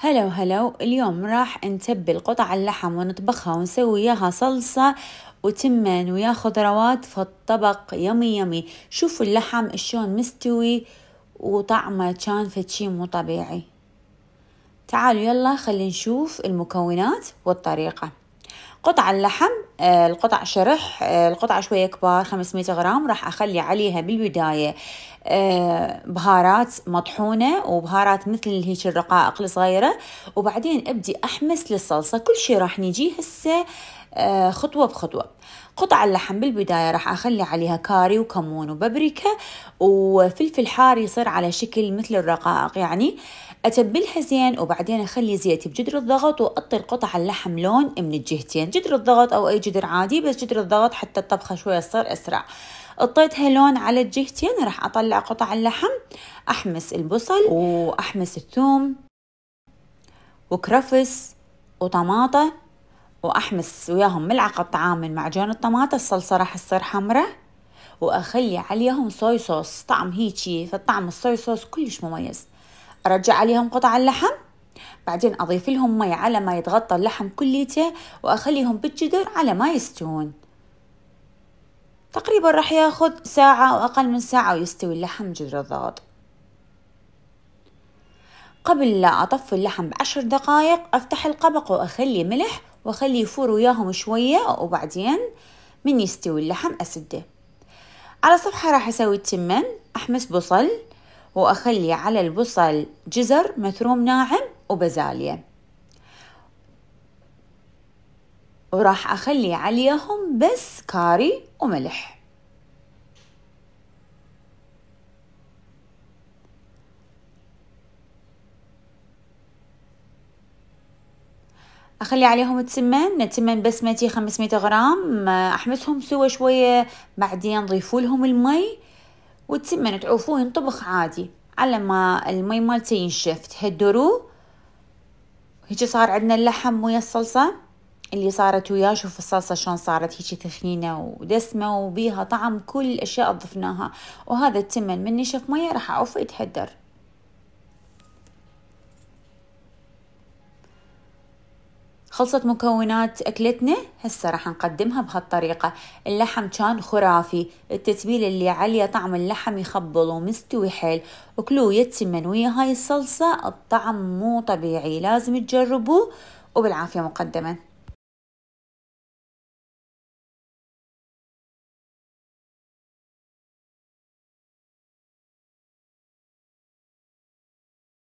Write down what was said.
هلا وهلا اليوم راح نتبل قطع اللحم ونطبخها ونسوي اياها صلصة وتمن ويا خضروات فالطبق يمي يمي شوفوا اللحم شلون مستوي وطعمه كان فتشي مو طبيعي تعالوا يلا خلينا نشوف المكونات والطريقة قطع اللحم آه، القطع شرح آه، القطعة شوية كبار 500 غرام راح أخلي عليها بالبداية آه، بهارات مطحونة وبهارات مثل هيك الرقائق الصغيرة وبعدين أبدي أحمس للصلصة كل شي راح نجي هسه آه، خطوة بخطوة قطع اللحم بالبداية راح أخلي عليها كاري وكمون وبابريكا وفلفل حار يصير على شكل مثل الرقائق يعني أتبلها زين وبعدين أخلي زيتي بجدر الضغط وأطر قطع اللحم لون من الجهتين جدر الضغط أو أي جدر عادي بس جدر الضغط حتى الطبخة شوية تصير أسرع اطيتها لون على الجهتين راح أطلع قطع اللحم أحمس البصل وأحمس الثوم وكرفس وطماطة وأحمس وياهم ملعقة طعام من معجون الطماطم الصلصة راح تصير حمرة وأخلي عليهم صوي صوص طعم هيجي فالطعم الصوي صوص كلش مميز أرجع عليهم قطع اللحم بعدين أضيف لهم مي على ما يتغطى اللحم كليته وأخليهم بالجدر على ما يستوون تقريبا راح ياخذ ساعة أو أقل من ساعة ويستوي اللحم جدر الضغط قبل لا أطفي اللحم بعشر دقايق أفتح القبق وأخلي ملح واخليه يفور وياهم شوية وبعدين من يستوي اللحم اسده على صفحة راح اسوي التمن احمس بصل واخلي على البصل جزر مثروم ناعم وبازاليا وراح اخلي عليهم بس كاري وملح اخلي عليهم التمن التمن بسمتي 500 غرام آه، احمسهم سوا شويه بعدين ضيفوا لهم المي والتمن تعوفوه ينطبخ عادي على ما المي مالته ينشف تهدروه هيجي صار عندنا اللحم ويا الصلصه اللي صارت وياه شوف الصلصه شلون صارت هيجي ثخينه ودسمه وبيها طعم كل الاشياء ضفناها وهذا التمن من نشف ميه راح اعوفه يتهدر خلصت مكونات أكلتنا هسه راح نقدمها بهالطريقة اللحم كان خرافي التتبيل اللي عليه طعم اللحم يخبل ومستوي حيل وكلو يتسمن ويا هاي الصلصة الطعم مو طبيعي لازم تجربوه وبالعافية مقدما